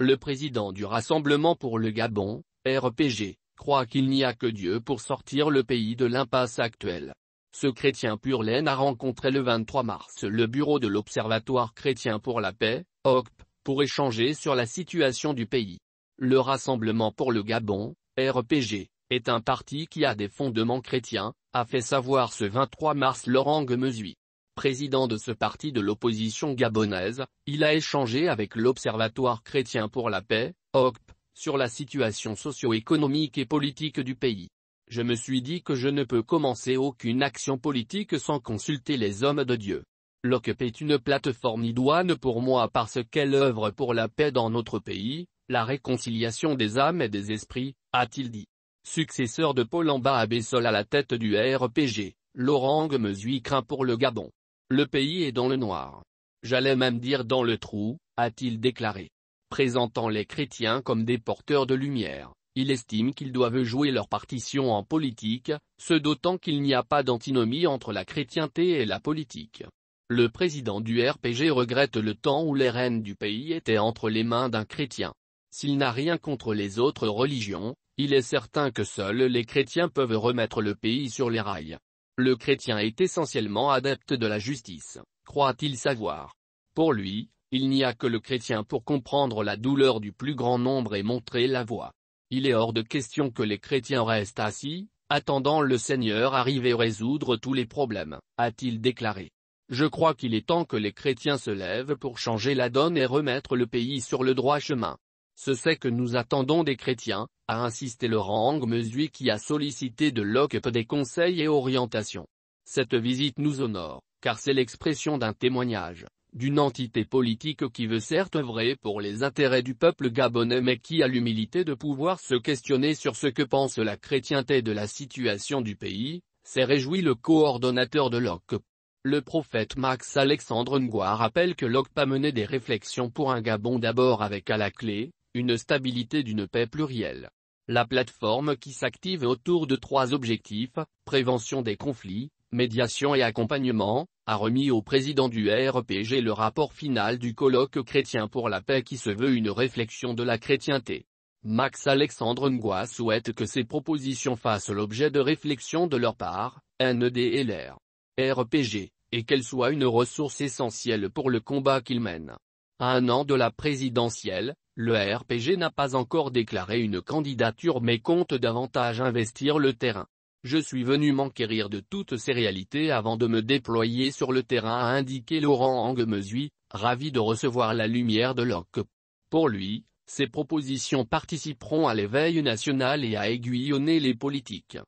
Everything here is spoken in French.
Le président du Rassemblement pour le Gabon, RPG, croit qu'il n'y a que Dieu pour sortir le pays de l'impasse actuelle. Ce chrétien pur laine a rencontré le 23 mars le bureau de l'Observatoire chrétien pour la paix, OCP, pour échanger sur la situation du pays. Le Rassemblement pour le Gabon, RPG, est un parti qui a des fondements chrétiens, a fait savoir ce 23 mars Laurent mesui président de ce parti de l'opposition gabonaise, il a échangé avec l'Observatoire chrétien pour la paix, OCP, sur la situation socio-économique et politique du pays. Je me suis dit que je ne peux commencer aucune action politique sans consulter les hommes de Dieu. L'OCP est une plateforme idoine pour moi parce qu'elle œuvre pour la paix dans notre pays, la réconciliation des âmes et des esprits, a-t-il dit. Successeur de Paul Amba Abessol à la tête du RPG, Laurent Mesuit craint pour le Gabon. Le pays est dans le noir. J'allais même dire dans le trou, a-t-il déclaré. Présentant les chrétiens comme des porteurs de lumière, il estime qu'ils doivent jouer leur partition en politique, ce d'autant qu'il n'y a pas d'antinomie entre la chrétienté et la politique. Le président du RPG regrette le temps où les rênes du pays étaient entre les mains d'un chrétien. S'il n'a rien contre les autres religions, il est certain que seuls les chrétiens peuvent remettre le pays sur les rails. Le chrétien est essentiellement adepte de la justice, croit-il savoir. Pour lui, il n'y a que le chrétien pour comprendre la douleur du plus grand nombre et montrer la voie. Il est hors de question que les chrétiens restent assis, attendant le Seigneur arriver résoudre tous les problèmes, a-t-il déclaré. Je crois qu'il est temps que les chrétiens se lèvent pour changer la donne et remettre le pays sur le droit chemin. Ce C'est que nous attendons des chrétiens, a insisté Laurent Mesui qui a sollicité de Locke des conseils et orientations. Cette visite nous honore, car c'est l'expression d'un témoignage, d'une entité politique qui veut certes œuvrer pour les intérêts du peuple gabonais mais qui a l'humilité de pouvoir se questionner sur ce que pense la chrétienté de la situation du pays, s'est réjoui le coordonnateur de Locke. Le prophète Max Alexandre Ngwa rappelle que Locke a mené des réflexions pour un Gabon d'abord avec à la clé, une stabilité d'une paix plurielle. La plateforme qui s'active autour de trois objectifs, prévention des conflits, médiation et accompagnement, a remis au président du RPG le rapport final du colloque chrétien pour la paix qui se veut une réflexion de la chrétienté. Max Alexandre Ngoa souhaite que ces propositions fassent l'objet de réflexions de leur part, NDLR, RPG, et qu'elles soient une ressource essentielle pour le combat qu'ils mènent. À un an de la présidentielle, le RPG n'a pas encore déclaré une candidature mais compte davantage investir le terrain. Je suis venu m'enquérir de toutes ces réalités avant de me déployer sur le terrain a indiqué Laurent Anguemesui, ravi de recevoir la lumière de Locke. Pour lui, ces propositions participeront à l'éveil national et à aiguillonner les politiques.